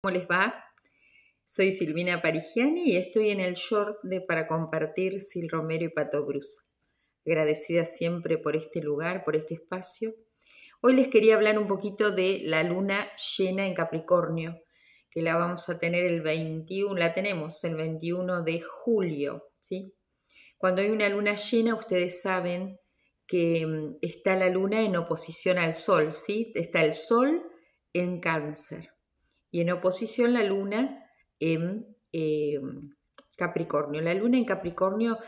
¿Cómo les va? Soy Silvina Parigiani y estoy en el short de Para Compartir Sil Romero y Pato Bruce. Agradecida siempre por este lugar, por este espacio. Hoy les quería hablar un poquito de la luna llena en Capricornio, que la vamos a tener el 21, la tenemos el 21 de julio, ¿sí? Cuando hay una luna llena, ustedes saben que mm, está la luna en oposición al sol, ¿sí? Está el sol en cáncer y en oposición la luna en em, Capricornio. La luna en Capricornio,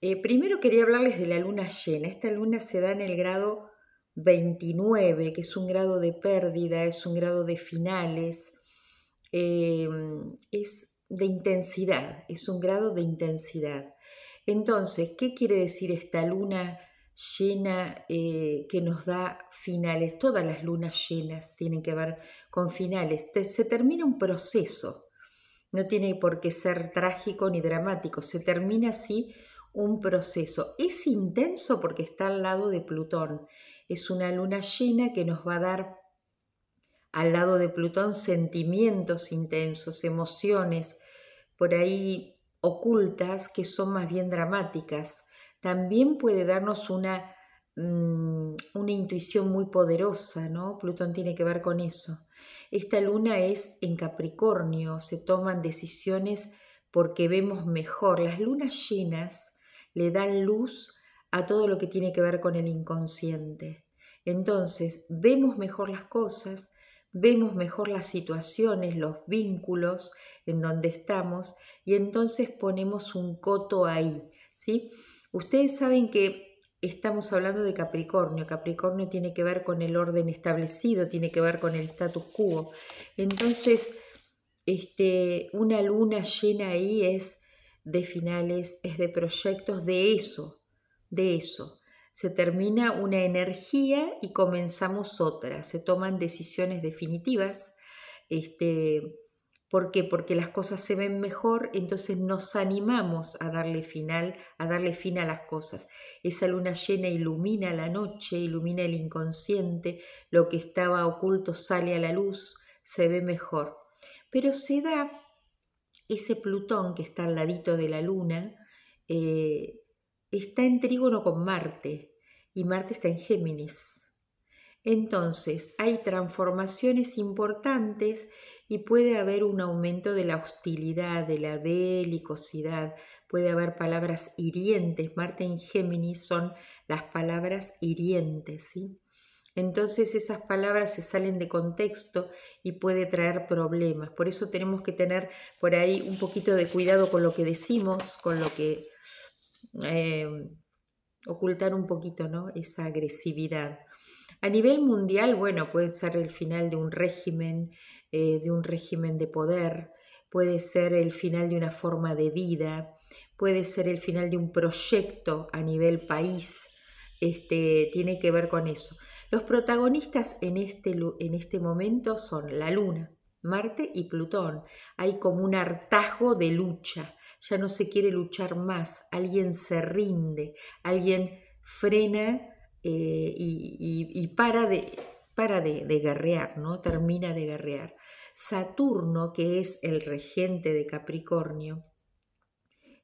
eh, primero quería hablarles de la luna llena. Esta luna se da en el grado 29, que es un grado de pérdida, es un grado de finales, em, es de intensidad, es un grado de intensidad. Entonces, ¿qué quiere decir esta luna llena eh, que nos da finales, todas las lunas llenas tienen que ver con finales, se termina un proceso, no tiene por qué ser trágico ni dramático, se termina así un proceso. Es intenso porque está al lado de Plutón, es una luna llena que nos va a dar al lado de Plutón sentimientos intensos, emociones por ahí ocultas que son más bien dramáticas también puede darnos una, mm, una intuición muy poderosa, ¿no? Plutón tiene que ver con eso. Esta luna es en Capricornio, se toman decisiones porque vemos mejor. Las lunas llenas le dan luz a todo lo que tiene que ver con el inconsciente. Entonces, vemos mejor las cosas, vemos mejor las situaciones, los vínculos en donde estamos y entonces ponemos un coto ahí, ¿sí? Ustedes saben que estamos hablando de Capricornio. Capricornio tiene que ver con el orden establecido, tiene que ver con el status quo. Entonces, este, una luna llena ahí es de finales, es de proyectos, de eso, de eso. Se termina una energía y comenzamos otra. Se toman decisiones definitivas. Este, ¿Por qué? Porque las cosas se ven mejor, entonces nos animamos a darle final, a darle fin a las cosas. Esa luna llena ilumina la noche, ilumina el inconsciente, lo que estaba oculto sale a la luz, se ve mejor. Pero se da ese Plutón que está al ladito de la luna, eh, está en trígono con Marte y Marte está en Géminis. Entonces, hay transformaciones importantes y puede haber un aumento de la hostilidad, de la belicosidad, puede haber palabras hirientes. Marte y Géminis son las palabras hirientes, Entonces esas palabras se salen de contexto y puede traer problemas. Por eso tenemos que tener por ahí un poquito de cuidado con lo que decimos, con lo que eh, ocultar un poquito, ¿no? Esa agresividad. A nivel mundial, bueno, puede ser el final de un régimen, eh, de un régimen de poder, puede ser el final de una forma de vida, puede ser el final de un proyecto a nivel país, este, tiene que ver con eso. Los protagonistas en este, en este momento son la Luna, Marte y Plutón. Hay como un hartazgo de lucha, ya no se quiere luchar más, alguien se rinde, alguien frena eh, y, para, de, para de, guerrear, ¿no? Termina de guerrear. Saturno, que es el regente de Capricornio,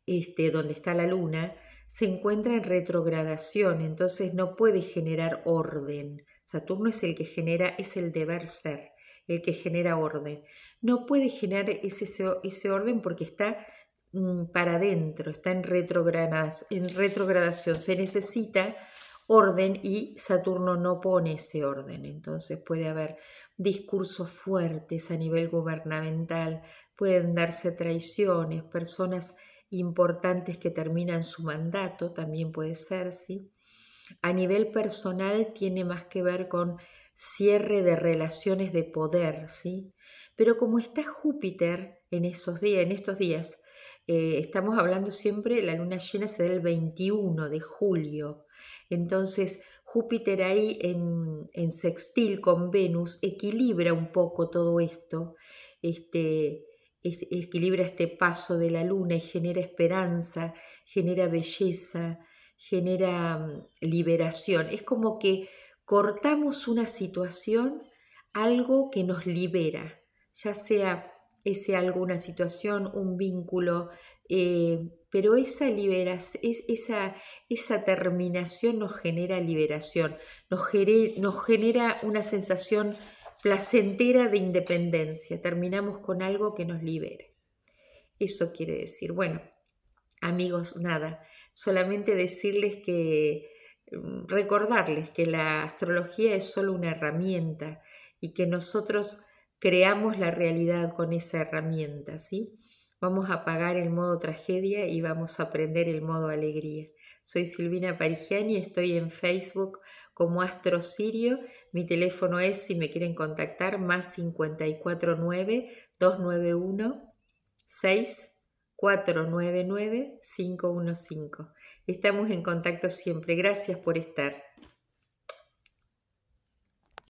este, donde está la luna, se encuentra en retrogradación, entonces no puede generar orden. Saturno es el que genera, es el deber ser, el que genera orden. No puede generar ese, ese orden porque está mm, para adentro, está en, en retrogradación. Se necesita orden y Saturno no pone ese orden. Entonces puede haber discursos fuertes a nivel gubernamental, pueden darse traiciones, personas importantes que terminan su mandato, también puede ser, ¿sí? A nivel personal tiene más que ver con cierre de relaciones de poder, ¿sí? Pero como está Júpiter en esos días, en estos días, eh, estamos hablando siempre, la luna llena se da el 21 de julio, entonces, Júpiter ahí en, sextil con Venus equilibra un poco todo esto, este, equilibra este paso de la luna y genera esperanza, genera belleza, genera mm, liberación. Es como que cortamos una situación, algo que nos libera, ya sea ese alguna situación, un vínculo, eh, pero esa es, esa, esa, terminación nos genera liberación, nos, nos genera una sensación placentera de independencia, terminamos con algo que nos libere. Eso quiere decir, bueno, amigos, nada, solamente decirles que, mm, recordarles que la astrología es solo una herramienta y que nosotros creamos la realidad con esa herramienta, ¿sí? Vamos a apagar el modo tragedia y vamos a aprender el modo alegría. Soy Silvina Parigiani, estoy en Facebook como Astro Sirio. Mi teléfono es, si me quieren contactar, más 549-291-6499-515. Estamos en contacto siempre. Gracias por estar.